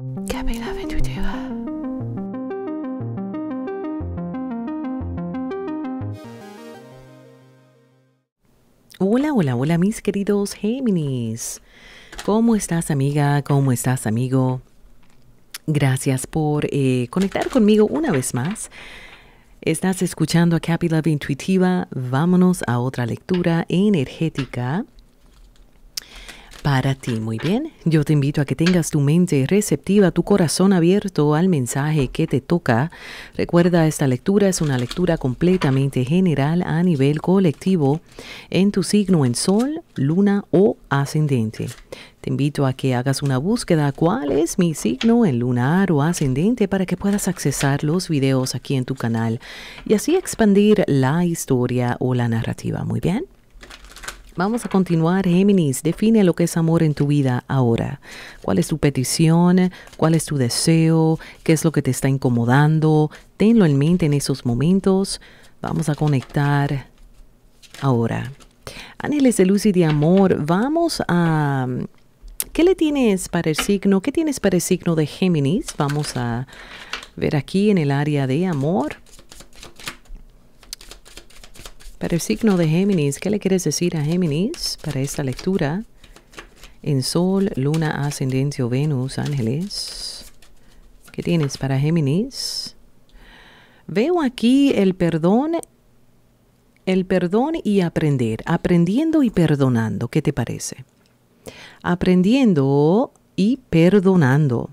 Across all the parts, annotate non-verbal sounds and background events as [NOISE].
Love Hola, hola, hola mis queridos Géminis. ¿Cómo estás amiga? ¿Cómo estás amigo? Gracias por eh, conectar conmigo una vez más. Estás escuchando a Capital Intuitiva. Vámonos a otra lectura energética para ti. Muy bien, yo te invito a que tengas tu mente receptiva, tu corazón abierto al mensaje que te toca. Recuerda, esta lectura es una lectura completamente general a nivel colectivo en tu signo en sol, luna o ascendente. Te invito a que hagas una búsqueda cuál es mi signo en lunar o ascendente para que puedas accesar los videos aquí en tu canal y así expandir la historia o la narrativa. Muy bien. Vamos a continuar, Géminis. Define lo que es amor en tu vida ahora. ¿Cuál es tu petición? ¿Cuál es tu deseo? ¿Qué es lo que te está incomodando? Tenlo en mente en esos momentos. Vamos a conectar ahora. Ángeles de luz y de amor, vamos a... ¿Qué le tienes para el signo? ¿Qué tienes para el signo de Géminis? Vamos a ver aquí en el área de amor. Para el signo de Géminis, ¿qué le quieres decir a Géminis para esta lectura? En Sol, Luna, Ascendencia o Venus, Ángeles. ¿Qué tienes para Géminis? Veo aquí el perdón, el perdón y aprender, aprendiendo y perdonando. ¿Qué te parece? Aprendiendo y perdonando.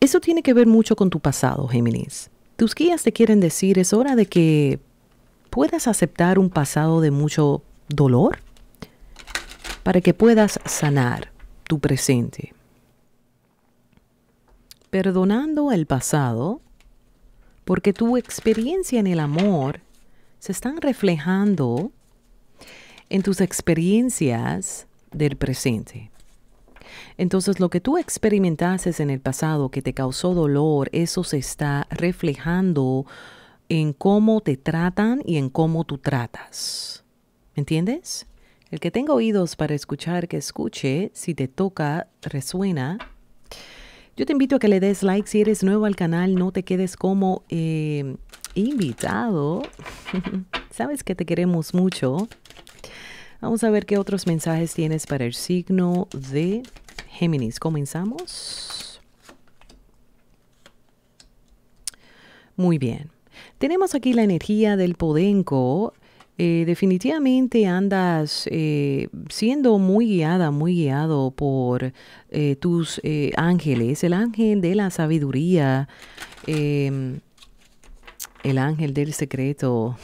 Eso tiene que ver mucho con tu pasado, Géminis. Tus guías te quieren decir, es hora de que puedas aceptar un pasado de mucho dolor para que puedas sanar tu presente. Perdonando el pasado, porque tu experiencia en el amor se están reflejando en tus experiencias del presente. Entonces lo que tú experimentases en el pasado que te causó dolor, eso se está reflejando en cómo te tratan y en cómo tú tratas. ¿Me entiendes? El que tenga oídos para escuchar, que escuche, si te toca, resuena. Yo te invito a que le des like si eres nuevo al canal, no te quedes como em, invitado. [LAUGHS] Sabes que te queremos mucho. Vamos a ver qué otros mensajes tienes para el signo de Géminis, comenzamos. Muy bien. Tenemos aquí la energía del podenco. Eh, definitivamente andas eh, siendo muy guiada, muy guiado por eh, tus ángeles, el ángel de la sabiduría, em, el ángel del secreto,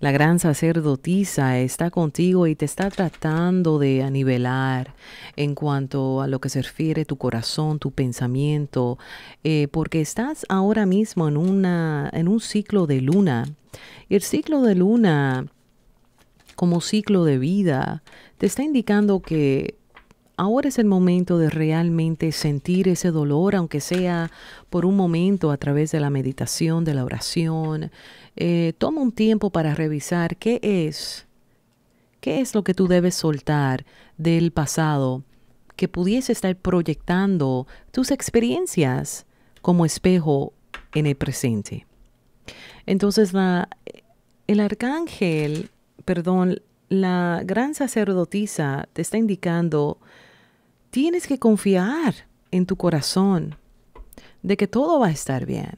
la gran sacerdotisa está contigo y te está tratando de anivelar en cuanto a lo que se refiere tu corazón, tu pensamiento, eh, porque estás ahora mismo en, una, en un ciclo de luna. Y el ciclo de luna como ciclo de vida te está indicando que ahora es el momento de realmente sentir ese dolor, aunque sea por un momento a través de la meditación, de la oración. Eh, toma un tiempo para revisar qué es, qué es lo que tú debes soltar del pasado que pudiese estar proyectando tus experiencias como espejo en el presente. Entonces la, el arcángel, perdón, la gran sacerdotisa te está indicando tienes que confiar en tu corazón de que todo va a estar bien.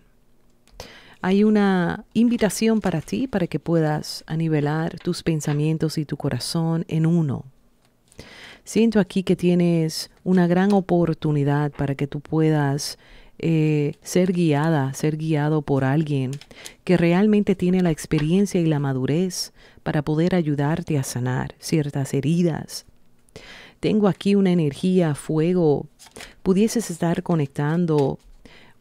Hay una invitación para ti para que puedas anivelar tus pensamientos y tu corazón en uno. Siento aquí que tienes una gran oportunidad para que tú puedas eh, ser guiada, ser guiado por alguien que realmente tiene la experiencia y la madurez para poder ayudarte a sanar ciertas heridas tengo aquí una energía, fuego, pudieses estar conectando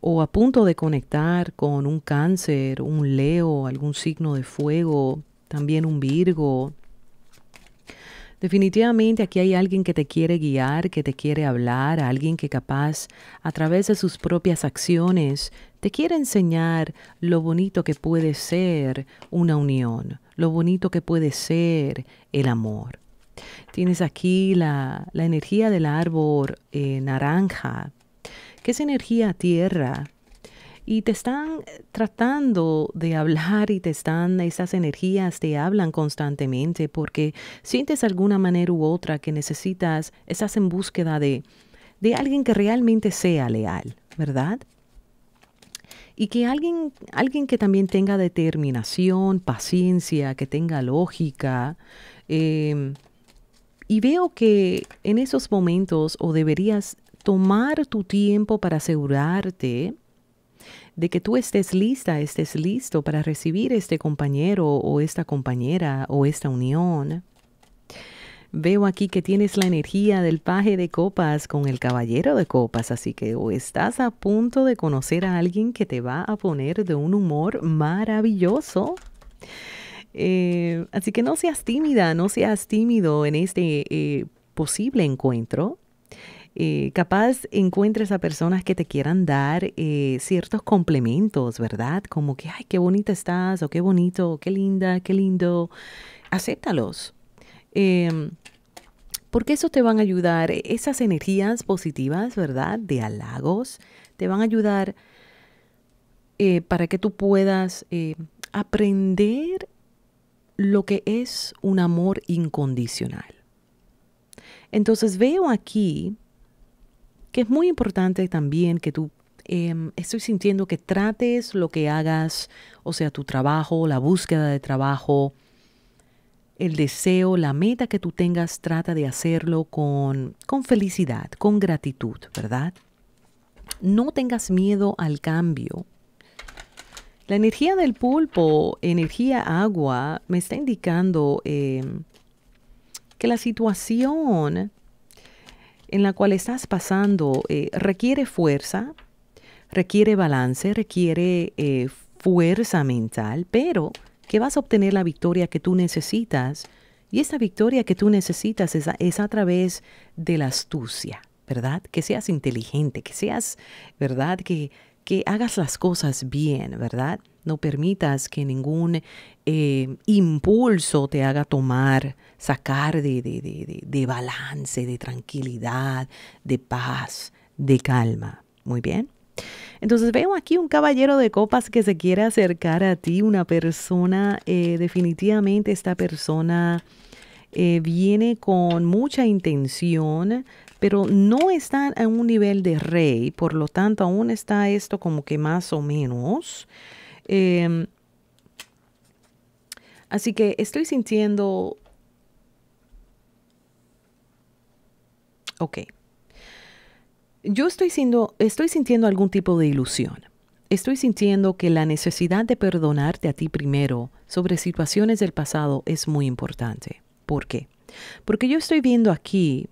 o a punto de conectar con un cáncer, un leo, algún signo de fuego, también un virgo. Definitivamente aquí hay alguien que te quiere guiar, que te quiere hablar, alguien que capaz a través de sus propias acciones te quiere enseñar lo bonito que puede ser una unión, lo bonito que puede ser el amor. Tienes aquí la, energía del árbol eh, naranja, que es energía tierra. Y te están tratando de hablar y te están, esas energías te hablan constantemente porque sientes de alguna manera u otra que necesitas, estás en búsqueda de, alguien que realmente sea leal, ¿verdad? y que alguien, alguien que también tenga determinación, paciencia, que tenga lógica, em, y veo que en esos momentos o deberías tomar tu tiempo para asegurarte de que tú estés lista, estés listo para recibir este compañero o esta compañera o esta unión. Veo aquí que tienes la energía del paje de copas con el caballero de copas, así que o estás a punto de conocer a alguien que te va a poner de un humor maravilloso eh, así que no seas tímida, no seas tímido en este eh, posible encuentro. Eh, capaz encuentres a personas que te quieran dar ciertos complementos, ¿verdad? Como que, ay, qué bonita estás, o qué bonito, qué linda, qué lindo. Acéptalos. Em, porque eso te van a ayudar, e-, esas energías positivas, ¿verdad? De halagos, te van a ayudar para que tú puedas aprender lo que es un amor incondicional. Entonces veo aquí que es muy importante también que tú em, estoy sintiendo que trates lo que hagas, o sea, tu trabajo, la búsqueda de trabajo, el deseo, la meta que tú tengas, trata de hacerlo con, con felicidad, con gratitud, ¿verdad? No tengas miedo al cambio, la energía del pulpo, energía agua, me está indicando eh, que la situación en la cual estás pasando eh, requiere fuerza, requiere balance, requiere eh, fuerza mental, pero que vas a obtener la victoria que tú necesitas. Y esa victoria que tú necesitas es a, es a través de la astucia, ¿verdad? Que seas inteligente, que seas, ¿verdad? Que, que hagas las cosas bien, ¿verdad? No permitas que ningún eh, impulso te haga tomar, sacar de, de, de, balance, de tranquilidad, de paz, de calma. Muy bien. Entonces veo aquí un caballero de copas que se quiere acercar a ti, una persona, eh, definitivamente esta persona eh, viene con mucha intención pero no están a un nivel de rey, por lo tanto aún está esto como que más o menos. Em, así que estoy sintiendo... Ok. Yo estoy, siendo, estoy sintiendo algún tipo de ilusión estoy sintiendo que la necesidad de perdonarte a ti primero sobre situaciones del pasado es muy importante. ¿Por qué? Porque yo estoy viendo aquí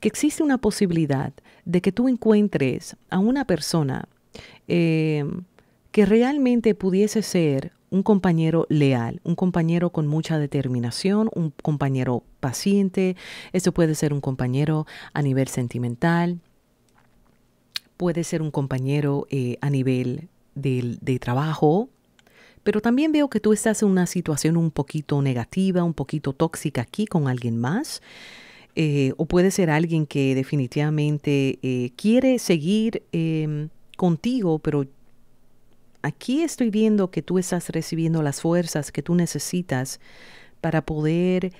que existe una posibilidad de que tú encuentres a una persona eh, que realmente pudiese ser un compañero leal, un compañero con mucha determinación, un compañero paciente, esto puede ser un compañero a nivel sentimental, puede ser un compañero eh, a nivel de, de trabajo, pero también veo que tú estás en una situación un poquito negativa, un poquito tóxica aquí con alguien más. Eh, o puede ser alguien que definitivamente eh, quiere seguir em, contigo, pero aquí estoy viendo que tú estás recibiendo las fuerzas que tú necesitas para poder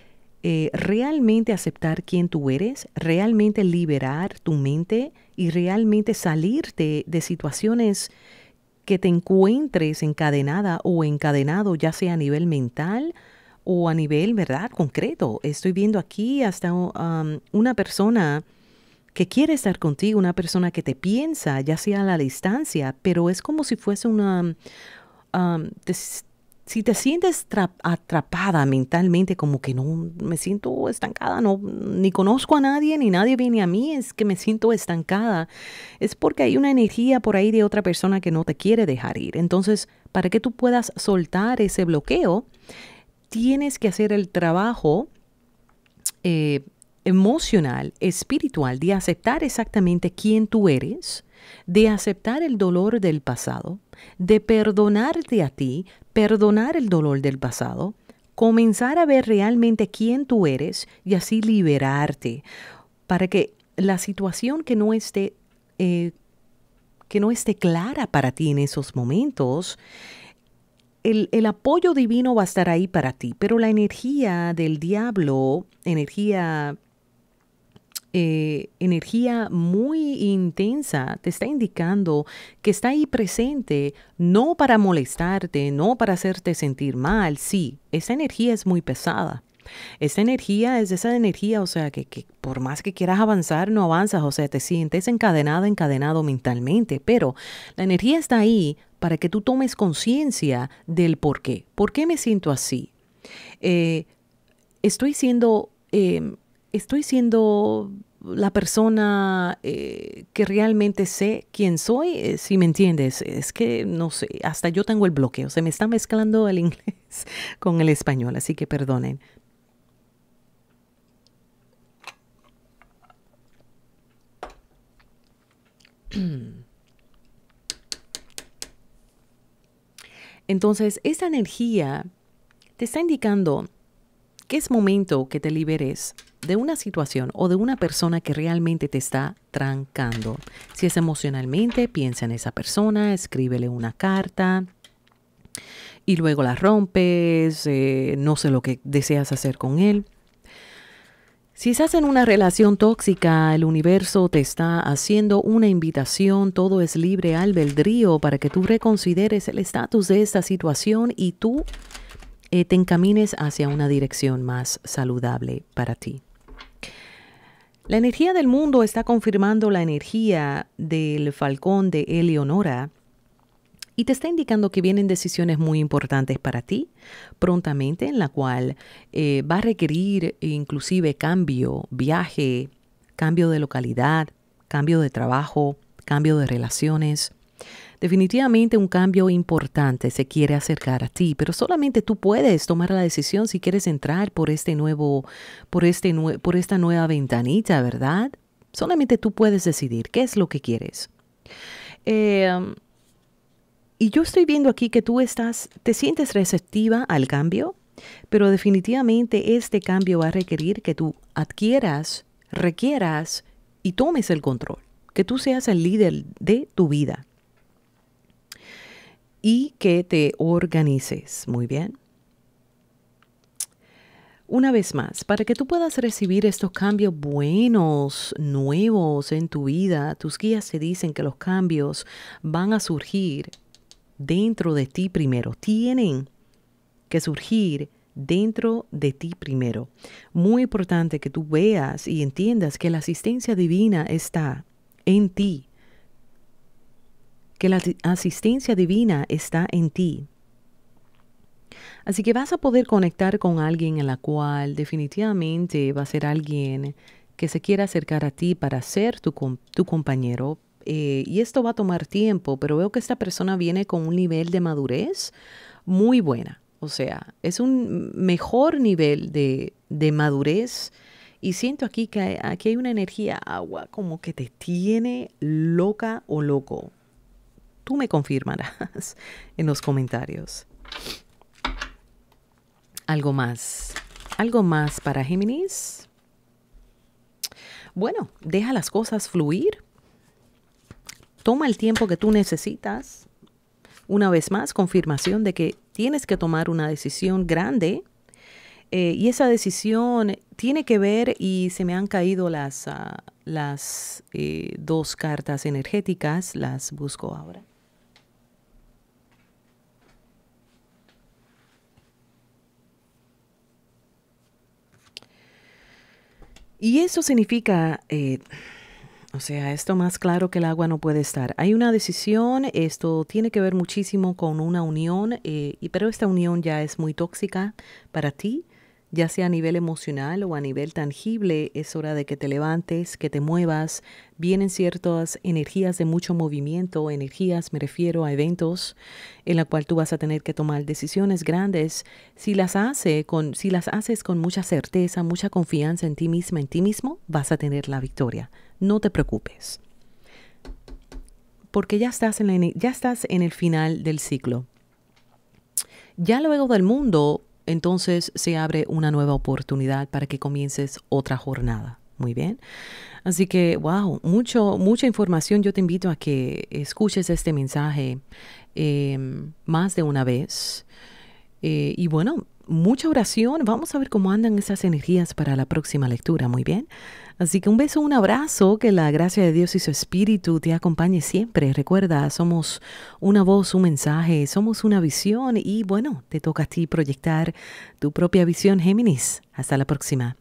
eh, realmente aceptar quién tú eres, realmente liberar tu mente y realmente salirte de situaciones que te encuentres encadenada o encadenado, ya sea a nivel mental, o a nivel, ¿verdad? Concreto. Estoy viendo aquí hasta um, una persona que quiere estar contigo, una persona que te piensa, ya sea a la distancia, pero es como si fuese una... Um, si te sientes atrapada mentalmente, como que no me siento estancada, no ni conozco a nadie, ni nadie viene a mí, es que me siento estancada, es porque hay una energía por ahí de otra persona que no te quiere dejar ir. Entonces, para que tú puedas soltar ese bloqueo, tienes que hacer el trabajo eh, emocional, espiritual, de aceptar exactamente quién tú eres, de aceptar el dolor del pasado, de perdonarte a ti, perdonar el dolor del pasado, comenzar a ver realmente quién tú eres y así liberarte para que la situación que no esté... Eh, que no esté clara para ti en esos momentos, el, apoyo divino va a estar ahí para ti, pero la energía del diablo, energía eh, energía muy intensa te está indicando que está ahí presente, no para molestarte, no para hacerte sentir mal, sí, esa energía es muy pesada. Esta energía es esa energía, o sea, que, que por más que quieras avanzar, no avanzas, o sea, te sientes encadenado, encadenado mentalmente, pero la energía está ahí para que tú tomes conciencia del por qué. ¿Por qué me siento así? Eh, estoy siendo... Em, estoy siendo la persona eh, que realmente sé quién soy, eh, si me entiendes, es que no sé, hasta yo tengo el bloqueo, se me está mezclando el [LAUGHS] inglés con el español, así que perdonen. [CLEARS THROAT] Entonces, esa energía te está indicando que es momento que te liberes de una situación o de una persona que realmente te está trancando. Si es emocionalmente, piensa en esa persona, escríbele una carta y luego la rompes, eh, no sé lo que deseas hacer con él. Si estás en una relación tóxica, el universo te está haciendo una invitación, todo es libre albedrío para que tú reconsideres el estatus de esta situación y tú eh, te encamines hacia una dirección más saludable para ti. La energía del mundo está confirmando la energía del falcón de Eleonora y te está indicando que vienen decisiones muy importantes para ti prontamente, en la cual eh, va a requerir inclusive cambio, viaje, cambio de localidad, cambio de trabajo, cambio de relaciones. Definitivamente un cambio importante se quiere acercar a ti, pero solamente tú puedes tomar la decisión si quieres entrar por este nuevo, por este por esta nueva ventanita, ¿verdad? Solamente tú puedes decidir qué es lo que quieres. Eh, y yo estoy viendo aquí que tú estás, te sientes receptiva al cambio, pero definitivamente este cambio va a requerir que tú adquieras, requieras y tomes el control, que tú seas el líder de tu vida y que te organices. Muy bien. Una vez más, para que tú puedas recibir estos cambios buenos, nuevos en tu vida, tus guías te dicen que los cambios van a surgir dentro de ti primero. Tienen que surgir dentro de ti primero. Muy importante que tú veas y entiendas que la asistencia divina está en ti. Que la asistencia divina está en ti. Así que vas a poder conectar con alguien en la cual definitivamente va a ser alguien que se quiera acercar a ti para ser tu, tu compañero, eh, y esto va a tomar tiempo, pero veo que esta persona viene con un nivel de madurez muy buena. O sea, es un mejor nivel de, madurez. Y siento aquí que aquí hay una energía agua como que te tiene loca o loco. Tú me confirmarás [LAUGHS] en los comentarios. Algo más. Algo más para Géminis. Bueno, deja las cosas fluir toma el tiempo que tú necesitas. Una vez más, confirmación de que tienes que tomar una decisión grande. Eh, y esa decisión tiene que ver, y se me han caído las, ah, las eh, dos cartas energéticas, las busco ahora. Y eso significa eh, o sea, esto más claro que el agua no puede estar. Hay una decisión, esto tiene que ver muchísimo con una unión, eh, y, pero esta unión ya es muy tóxica para ti, ya sea a nivel emocional o a nivel tangible, es hora de que te levantes, que te muevas. Vienen ciertas energías de mucho movimiento, energías, me refiero a eventos en la cual tú vas a tener que tomar decisiones grandes. Si las, con, si las haces con mucha certeza, mucha confianza en ti misma, en ti mismo, vas a tener la victoria no te preocupes. Porque ya estás en, la, ya estás en el final del ciclo. Ya luego del mundo, entonces se abre una nueva oportunidad para que comiences otra jornada. Muy bien. Así que, wow, mucho, mucha información. Yo te invito a que escuches este mensaje eh, más de una vez. Eh, y bueno, mucha oración. Vamos a ver cómo andan esas energías para la próxima lectura. Muy bien. Así que un beso, un abrazo, que la gracia de Dios y su Espíritu te acompañe siempre. Recuerda, somos una voz, un mensaje, somos una visión y bueno, te toca a ti proyectar tu propia visión, Géminis. Hasta la próxima.